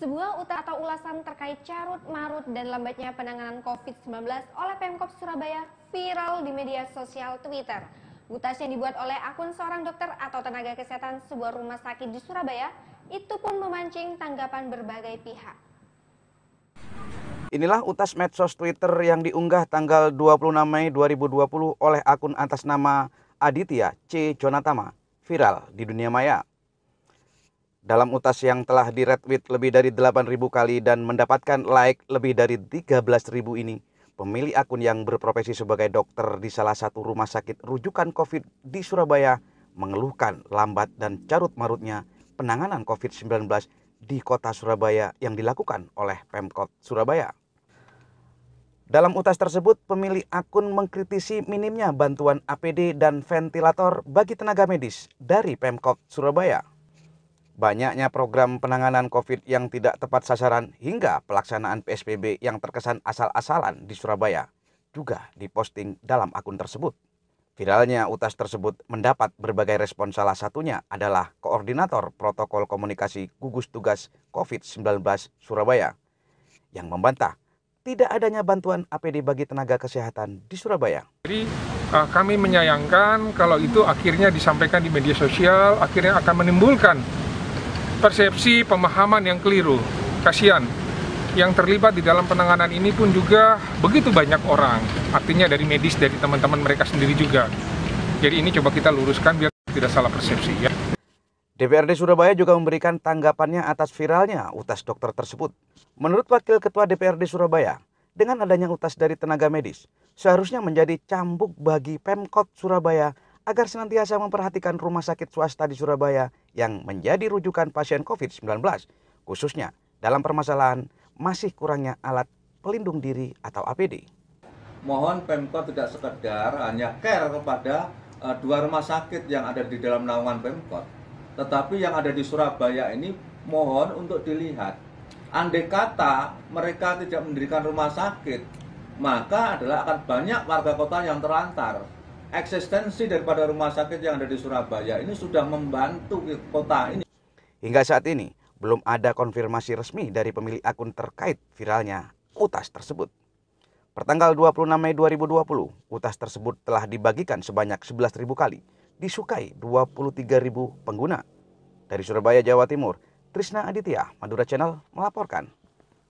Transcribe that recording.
Sebuah utak atau ulasan terkait carut marut dan lambatnya penanganan COVID-19 oleh Pemkop Surabaya viral di media sosial Twitter. Utas yang dibuat oleh akun seorang dokter atau tenaga kesehatan sebuah rumah sakit di Surabaya itu pun memancing tanggapan berbagai pihak. Inilah utas medsos Twitter yang diunggah tanggal 26 Mei 2020 oleh akun atas nama Aditya C. Jonatama, viral di dunia maya dalam utas yang telah di retweet lebih dari 8.000 kali dan mendapatkan like lebih dari 13.000 ini, pemilik akun yang berprofesi sebagai dokter di salah satu rumah sakit rujukan COVID di Surabaya mengeluhkan lambat dan carut-marutnya penanganan COVID-19 di kota Surabaya yang dilakukan oleh Pemkot Surabaya. Dalam utas tersebut, pemilik akun mengkritisi minimnya bantuan APD dan ventilator bagi tenaga medis dari Pemkot Surabaya. Banyaknya program penanganan COVID yang tidak tepat sasaran hingga pelaksanaan PSBB yang terkesan asal-asalan di Surabaya juga diposting dalam akun tersebut. Viralnya utas tersebut mendapat berbagai respon salah satunya adalah Koordinator Protokol Komunikasi Gugus Tugas COVID-19 Surabaya yang membantah tidak adanya bantuan APD bagi tenaga kesehatan di Surabaya. Jadi eh, kami menyayangkan kalau itu akhirnya disampaikan di media sosial, akhirnya akan menimbulkan persepsi pemahaman yang keliru. Kasihan, yang terlibat di dalam penanganan ini pun juga begitu banyak orang. Artinya dari medis, dari teman-teman mereka sendiri juga. Jadi ini coba kita luruskan biar tidak salah persepsi ya. DPRD Surabaya juga memberikan tanggapannya atas viralnya utas dokter tersebut. Menurut Wakil Ketua DPRD Surabaya, dengan adanya utas dari tenaga medis, seharusnya menjadi cambuk bagi Pemkot Surabaya agar senantiasa memperhatikan rumah sakit swasta di Surabaya yang menjadi rujukan pasien COVID-19, khususnya dalam permasalahan masih kurangnya alat pelindung diri atau APD. Mohon Pemkot tidak sekedar hanya care kepada uh, dua rumah sakit yang ada di dalam naungan Pemkot, tetapi yang ada di Surabaya ini mohon untuk dilihat. Andai kata mereka tidak mendirikan rumah sakit, maka adalah akan banyak warga kota yang terlantar eksistensi daripada rumah sakit yang ada di Surabaya ini sudah membantu kota ini. Hingga saat ini, belum ada konfirmasi resmi dari pemilik akun terkait viralnya UTAS tersebut. Pertanggal 26 Mei 2020, UTAS tersebut telah dibagikan sebanyak 11.000 kali, disukai 23.000 pengguna. Dari Surabaya, Jawa Timur, Trisna Aditya, Madura Channel melaporkan.